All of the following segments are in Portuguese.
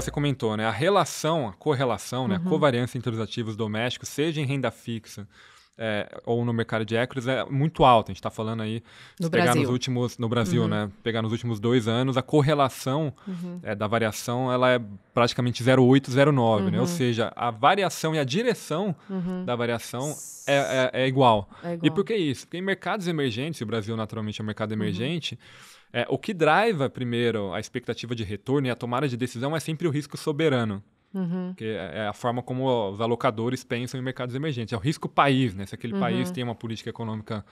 você comentou, né, a relação, a correlação, né, uhum. a covariância entre os ativos domésticos, seja em renda fixa, é, ou no mercado de equities é muito alta. A gente está falando aí, no pegar Brasil. nos últimos, no Brasil, uhum. né? Pegar nos últimos dois anos, a correlação uhum. é, da variação ela é praticamente 0,8, 0,9, uhum. né? Ou uhum. seja, a variação e a direção uhum. da variação é, é, é, igual. é, igual. E por que isso? Porque em mercados emergentes, o Brasil naturalmente é um mercado uhum. emergente, é, o que driva primeiro a expectativa de retorno e a tomada de decisão é sempre o risco soberano. Uhum. Que é, é a forma como os alocadores pensam em mercados emergentes. É o risco país, né? Se aquele uhum. país tem uma política econômica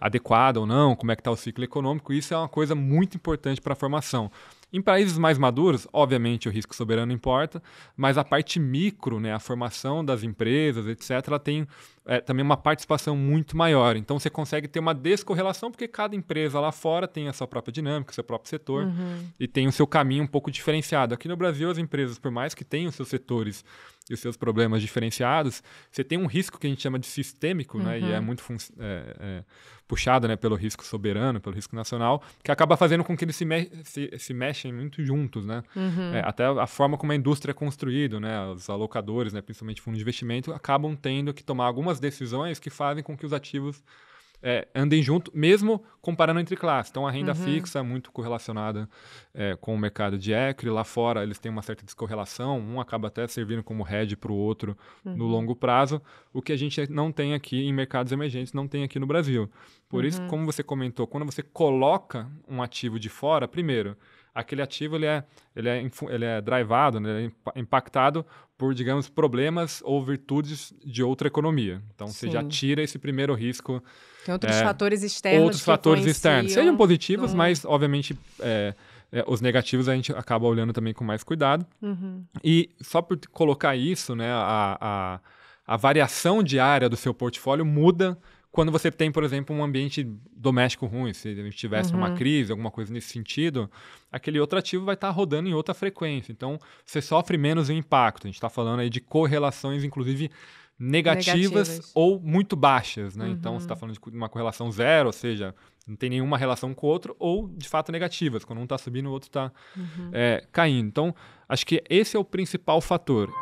adequada ou não, como é que está o ciclo econômico. Isso é uma coisa muito importante para a formação. Em países mais maduros, obviamente o risco soberano importa, mas a parte micro, né, a formação das empresas, etc., ela tem é, também uma participação muito maior. Então você consegue ter uma descorrelação, porque cada empresa lá fora tem a sua própria dinâmica, o seu próprio setor uhum. e tem o seu caminho um pouco diferenciado. Aqui no Brasil, as empresas, por mais que tenham seus setores e os seus problemas diferenciados, você tem um risco que a gente chama de sistêmico, uhum. né? E é uhum. muito é, é, puxado né, pelo risco soberano, pelo risco nacional, que acaba fazendo com que eles se, me se, se mexem muito juntos, né? Uhum. É, até a forma como a indústria é construída, né? Os alocadores, né, principalmente fundos de investimento, acabam tendo que tomar algumas algumas decisões que fazem com que os ativos é, andem junto, mesmo comparando entre classes. Então, a renda uhum. fixa é muito correlacionada é, com o mercado de equity. Lá fora, eles têm uma certa descorrelação. Um acaba até servindo como hedge para o outro uhum. no longo prazo, o que a gente não tem aqui em mercados emergentes, não tem aqui no Brasil. Por uhum. isso, como você comentou, quando você coloca um ativo de fora, primeiro, aquele ativo ele é, ele é, ele é drivado, né? ele é impactado por, digamos, problemas ou virtudes de outra economia. Então, Sim. você já tira esse primeiro risco. Tem outros é, fatores externos. Outros fatores externos. Sejam positivos, mas, obviamente, é, é, os negativos a gente acaba olhando também com mais cuidado. Uhum. E só por colocar isso, né, a, a, a variação diária do seu portfólio muda quando você tem, por exemplo, um ambiente doméstico ruim, se a gente tivesse uhum. uma crise, alguma coisa nesse sentido, aquele outro ativo vai estar tá rodando em outra frequência. Então, você sofre menos o impacto. A gente está falando aí de correlações, inclusive negativas, negativas. ou muito baixas, né? Uhum. Então, você está uhum. falando de uma correlação zero, ou seja, não tem nenhuma relação com o outro, ou de fato negativas, quando um está subindo, o outro está uhum. é, caindo. Então, acho que esse é o principal fator.